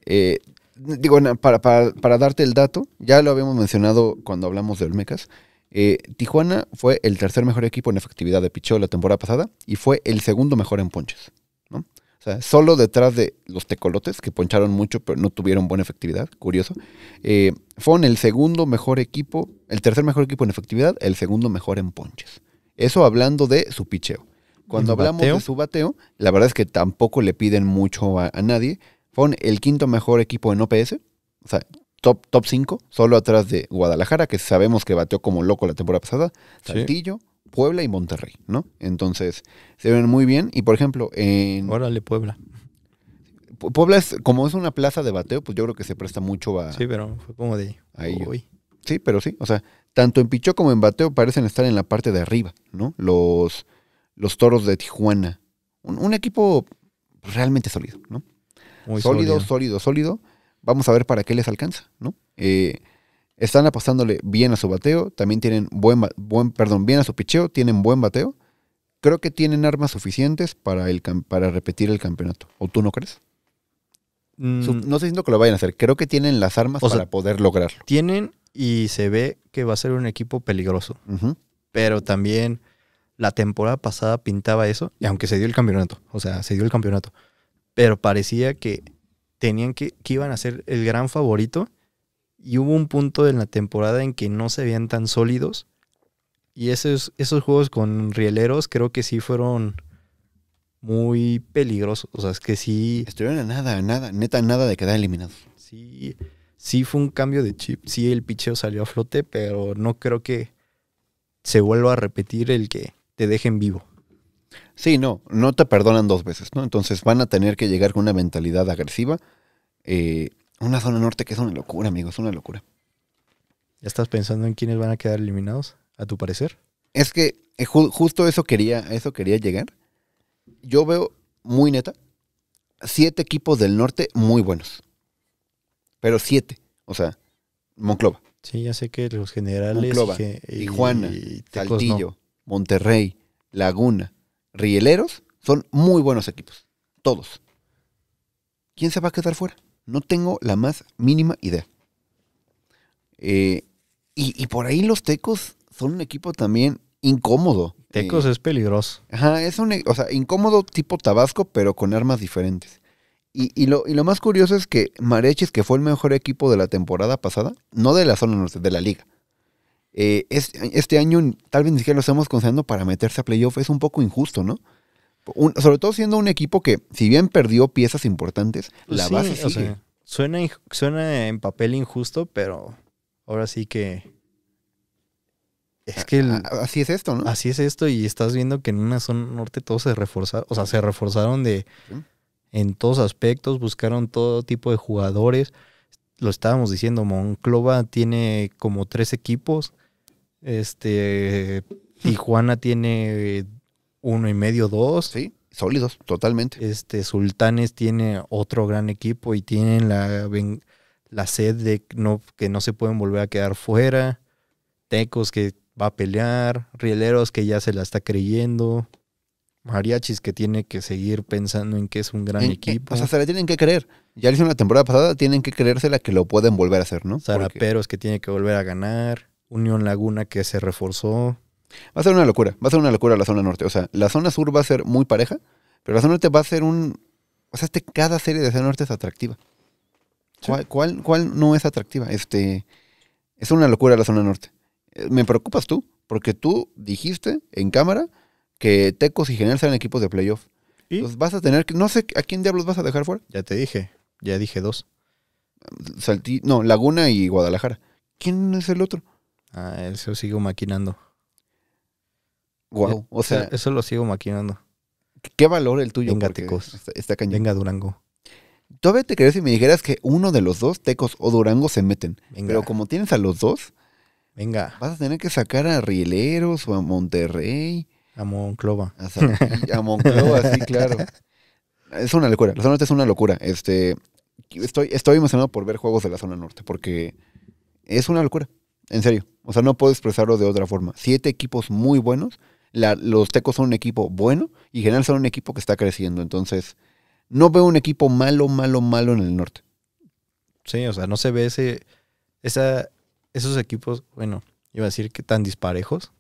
Eh, digo, para, para, darte el dato, ya lo habíamos mencionado cuando hablamos de Olmecas. Eh, Tijuana fue el tercer mejor equipo en efectividad de pichó la temporada pasada y fue el segundo mejor en ponches. O sea, solo detrás de los tecolotes, que poncharon mucho, pero no tuvieron buena efectividad, curioso, eh, Fue el segundo mejor equipo, el tercer mejor equipo en efectividad, el segundo mejor en ponches. Eso hablando de su picheo. Cuando hablamos de su bateo, la verdad es que tampoco le piden mucho a, nadie. Fueron el quinto mejor equipo en OPS, o sea, top 5, solo atrás de Guadalajara, que sabemos que bateó como loco la temporada pasada, Saltillo, Puebla y Monterrey, ¿no? Entonces, se ven muy bien. Y por ejemplo, en. Órale, Puebla. Puebla es, como es una plaza de bateo, pues yo creo que se presta mucho a. Sí, pero fue de ahí. Sí, pero sí. O sea, tanto en Pichó como en bateo parecen estar en la parte de arriba, ¿no? Los, los toros de Tijuana. Un, equipo realmente sólido, ¿no? Muy sólido, sólido, sólido, sólido. Vamos a ver para qué les alcanza, ¿no? Eh, están apostándole bien a su bateo, también tienen buen, buen perdón, bien a su picheo, tienen buen bateo. Creo que tienen armas suficientes para, el, para repetir el campeonato. ¿O tú no crees? Mm. No sé diciendo que lo vayan a hacer. Creo que tienen las armas para poder lograrlo. Tienen y se ve que va a ser un equipo peligroso. Pero también la temporada pasada pintaba eso, y aunque se dio el campeonato, o sea, se dio el campeonato, pero parecía que tenían que iban a ser el gran favorito y hubo un punto en la temporada en que no se veían tan sólidos. Y esos, esos juegos con rieleros creo que sí fueron muy peligrosos. O sea, es que sí. Estuvieron a nada, a nada, neta, nada de quedar eliminados. Sí, sí fue un cambio de chip. Sí, el picheo salió a flote, pero no creo que se vuelva a repetir el que te dejen vivo. Sí, no, no te perdonan dos veces, ¿no? Entonces van a tener que llegar con una mentalidad agresiva. Eh, una zona norte que es una locura, amigos, es una locura. ¿Ya estás pensando en quiénes van a quedar eliminados, a tu parecer? Es que eh, justo eso quería, eso quería llegar. Yo veo, muy neta, siete equipos del norte muy buenos. Pero siete. O sea, Monclova. Sí, ya sé que los generales. Monclova, y, Tijuana, Monterrey, Laguna, Rieleros son muy buenos equipos. Todos. ¿Quién se va a quedar fuera? No tengo la más mínima idea. Eh, y, por ahí los Tecos son un equipo también incómodo. Tecos eh, es peligroso. Ajá, es un e, o sea, incómodo tipo Tabasco, pero con armas diferentes. Y, lo, más curioso es que Mareches que fue el mejor equipo de la temporada pasada, no de la zona norte, de la liga. Eh, es, este año tal vez ni siquiera lo estamos considerando para meterse a playoff. Es un poco injusto, ¿no? sobre todo siendo un equipo que, si bien perdió piezas importantes, la base sigue. suena, en papel injusto, pero ahora sí que. Es ah, que. Ah, ah, así es esto, ¿no? Así es esto, y estás viendo que en una zona norte todos se reforzaron. O sea, se reforzaron de. En todos aspectos, buscaron todo tipo de jugadores. Lo estábamos diciendo, Monclova tiene como tres equipos. Este. Tijuana tiene uno y medio, dos. Sí, sólidos, totalmente. Este, Sultanes tiene otro gran equipo y tienen la, la sed de no, que no se pueden volver a quedar fuera. Tecos que va a pelear, Rieleros que ya se la está creyendo, Mariachis que tiene que seguir pensando en que es un gran eh, equipo. o sea, se la tienen que creer. Ya lo hicieron la temporada pasada, tienen que creérsela que lo pueden volver a hacer, ¿no? Saraperos que tiene que volver a ganar, Unión Laguna que se reforzó. Va a ser una locura, va a ser una locura la zona norte. O sea, la zona sur va a ser muy pareja, pero la zona norte va a ser un... O sea, este, cada serie de zona norte es atractiva. ¿Cuál, cuál, cuál no es atractiva? Este, es una locura la zona norte. Eh, me preocupas tú, porque tú dijiste en cámara que Tecos y General serán equipos de playoff. ¿Y? Entonces vas a tener que... No sé a quién diablos vas a dejar fuera. Ya te dije, ya dije dos. salti, no, Laguna y Guadalajara. ¿Quién es el otro? Ah, él se sigue maquinando. Wow, o sea, eso, lo sigo maquinando. Qué valor el tuyo. Venga, Tecos. Está, cañón. Venga, Durango. Todavía te crees si me dijeras que uno de los dos, Tecos o Durango, se meten. Venga. Pero como tienes a los dos, venga. Vas a tener que sacar a Rieleros o a Monterrey. A Monclova. A, Monclova, sí, claro. Es una locura. La zona norte es una locura. Este, estoy, estoy emocionado por ver juegos de la zona norte porque es una locura. En serio. O sea, no puedo expresarlo de otra forma. Siete equipos muy buenos los Tecos son un equipo bueno y general son un equipo que está creciendo. Entonces, no veo un equipo malo, malo, malo en el norte. Sí, o sea, no se ve ese, esa, esos equipos, bueno, iba a decir que tan disparejos.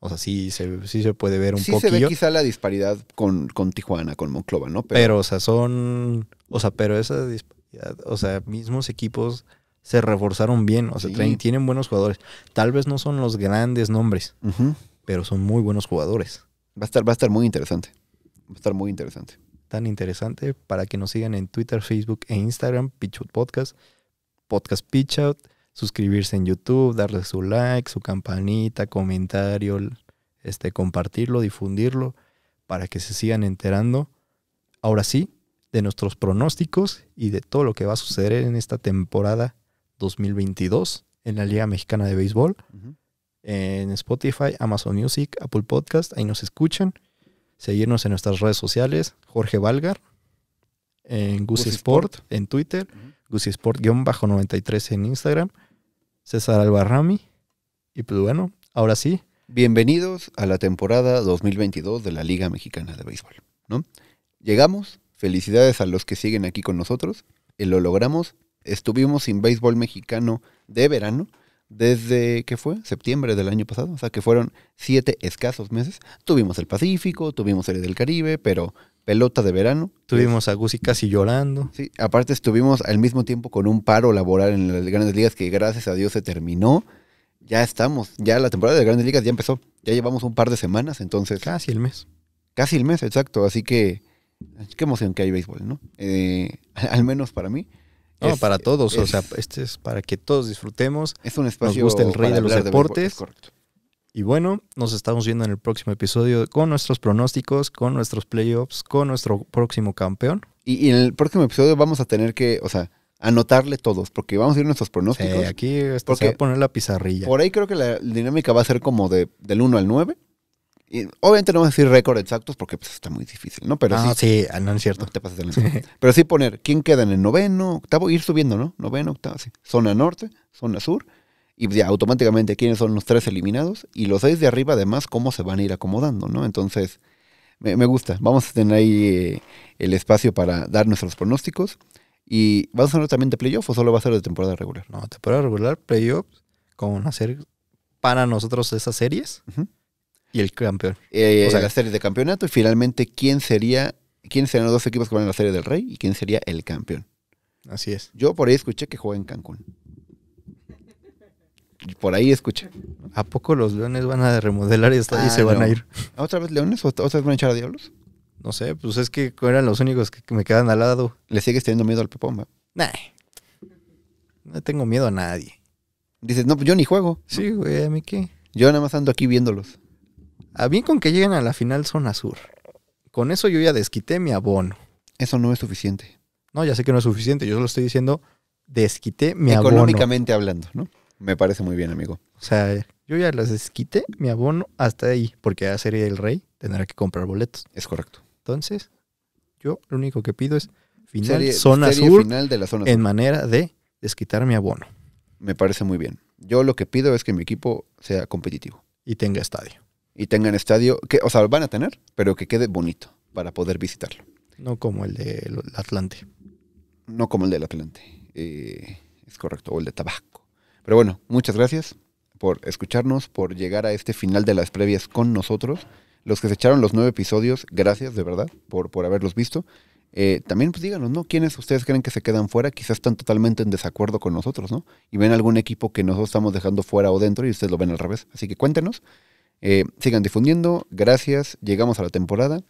O sea, sí se, sí se puede ver un poco. poquillo. Sí se ve quizá la disparidad con, con Tijuana, con Monclova, ¿no? Pero, o sea, son... O sea, pero esa disparidad... O sea, mismos equipos se reforzaron bien. O sea, tienen buenos jugadores. Tal vez no son los grandes nombres. Ajá pero son muy buenos jugadores. Va a estar, va a estar muy interesante. Va a estar muy interesante. Tan interesante para que nos sigan en Twitter, Facebook e Instagram, Pitchout Podcast, Podcast Pitchout, suscribirse en YouTube, darle su like, su campanita, comentario, este, compartirlo, difundirlo, para que se sigan enterando. Ahora sí, de nuestros pronósticos y de todo lo que va a suceder en esta temporada 2022 en la Liga Mexicana de Béisbol en Spotify, Amazon Music, Apple Podcast, ahí nos escuchan. Seguirnos en nuestras redes sociales, Jorge Valgar, en Guzisport Sport, en Twitter, uh Sport-93 en Instagram, César Albarrami. Y pues bueno, ahora sí. Bienvenidos a la temporada 2022 de la Liga Mexicana de Béisbol, ¿no? Llegamos, felicidades a los que siguen aquí con nosotros, y lo logramos, estuvimos sin béisbol mexicano de verano, desde, que fue? Septiembre del año pasado, o sea que fueron siete escasos meses. Tuvimos el Pacífico, tuvimos el del Caribe, pero pelota de verano. Tuvimos a Gusi casi llorando. Sí, aparte estuvimos al mismo tiempo con un paro laboral en las grandes ligas que gracias a Dios se terminó. Ya estamos, ya la temporada de grandes ligas ya empezó, ya llevamos un par de semanas, entonces... Casi el mes. Casi el mes, exacto, así que qué emoción que hay béisbol, ¿no? Eh, al menos para mí para todos, o sea, este es para que todos disfrutemos. Es un espacio. Nos gusta el rey de los deportes. correcto. Y bueno, nos estamos viendo en el próximo episodio con nuestros pronósticos, con nuestros playoffs, con nuestro próximo campeón. Y, en el próximo episodio vamos a tener que, o sea, anotarle todos, porque vamos a ir nuestros pronósticos. aquí esto porque poner la pizarrilla. Por ahí creo que la dinámica va a ser como de, del 1 al 9 obviamente no vamos a decir récord exactos porque pues, está muy difícil, ¿no? Pero ah, sí, no es cierto. Pero sí poner quién queda en el noveno, octavo, ir subiendo, ¿no? Noveno, octavo, sí. Zona norte, zona sur. Y automáticamente quiénes son los tres eliminados. Y los seis de arriba, además, cómo se van a ir acomodando, ¿no? Entonces, me, gusta. Vamos a tener ahí eh, el espacio para dar nuestros pronósticos. ¿Y vas a hablar también de playoff o solo va a ser de temporada regular? No, temporada regular, playoff, una hacer para nosotros esas series. Y el campeón. Eh, eh, o sea, eh. las series de campeonato y finalmente quién sería, ¿Quién serán los dos equipos que van la serie del Rey y quién sería el campeón. Así es. Yo por ahí escuché que juega en Cancún. Por ahí escuché. ¿A poco los leones van a remodelar y, y ah, se van a ir? ¿Otra vez leones o otra vez van a echar a diablos? No sé, pues es que eran los únicos que me quedan al lado. ¿Le sigues teniendo miedo al Pepomba? Nah. No tengo miedo a nadie. Dices, no, pues yo ni juego. Sí, güey, ¿a mí qué? Yo nada más ando aquí viéndolos. A ah, mí con que lleguen a la final zona sur. Con eso yo ya desquité mi abono. Eso no es suficiente. No, ya sé que no es suficiente. Yo solo estoy diciendo, desquité mi abono. Económicamente hablando, ¿no? Me parece muy bien, amigo. O sea, yo ya les desquité mi abono hasta ahí, porque a Serie del Rey tendrá que comprar boletos. Es correcto. Entonces, yo lo único que pido es final zona sur de la zona en manera de desquitar mi abono. Me parece muy bien. Yo lo que pido es que mi equipo sea competitivo. Y tenga estadio y tengan estadio, que, o sea, van a tener, pero que quede bonito para poder visitarlo. No como el del Atlante. No como el del Atlante. Eh, es correcto, o el de tabaco. Pero bueno, muchas gracias por escucharnos, por llegar a este final de las previas con nosotros. Los que se echaron los nueve episodios, gracias de verdad por, por haberlos visto. Eh, también pues, díganos, ¿no? ¿Quiénes ustedes creen que se quedan fuera? Quizás están totalmente en desacuerdo con nosotros, ¿no? Y ven algún equipo que nosotros estamos dejando fuera o dentro y ustedes lo ven al revés. Así que cuéntenos. Eh, sigan difundiendo, gracias, llegamos a la temporada.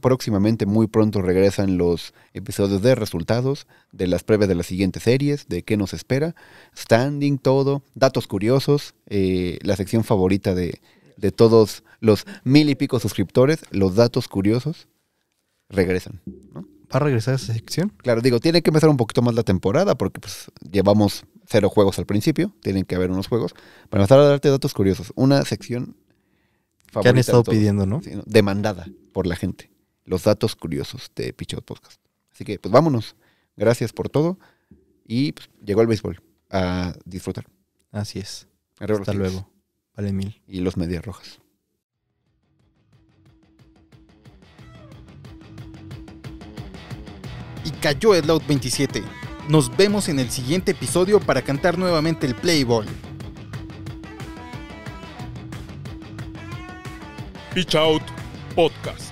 próximamente, muy pronto, regresan los episodios de resultados, de las previas de las siguientes series, de qué nos espera, standing, todo, datos curiosos, eh, la sección favorita de, de todos los mil y pico suscriptores, los datos curiosos, regresan. ¿Va a regresar a esa sección? Claro, digo, tiene que empezar un poquito más la temporada porque pues llevamos cero juegos al principio, tienen que haber unos juegos, para empezar a darte datos curiosos. Una sección que han estado pidiendo, ¿no? Demandada por la gente. Los datos curiosos de Pichot Podcast. Así que, pues vámonos. Gracias por todo. Y pues, llegó el béisbol. A disfrutar. Así es. Hasta luego. Vale mil. Y los medias rojas. Y cayó el out 27. Nos vemos en el siguiente episodio para cantar nuevamente el Playboy. Pitch Out Podcast.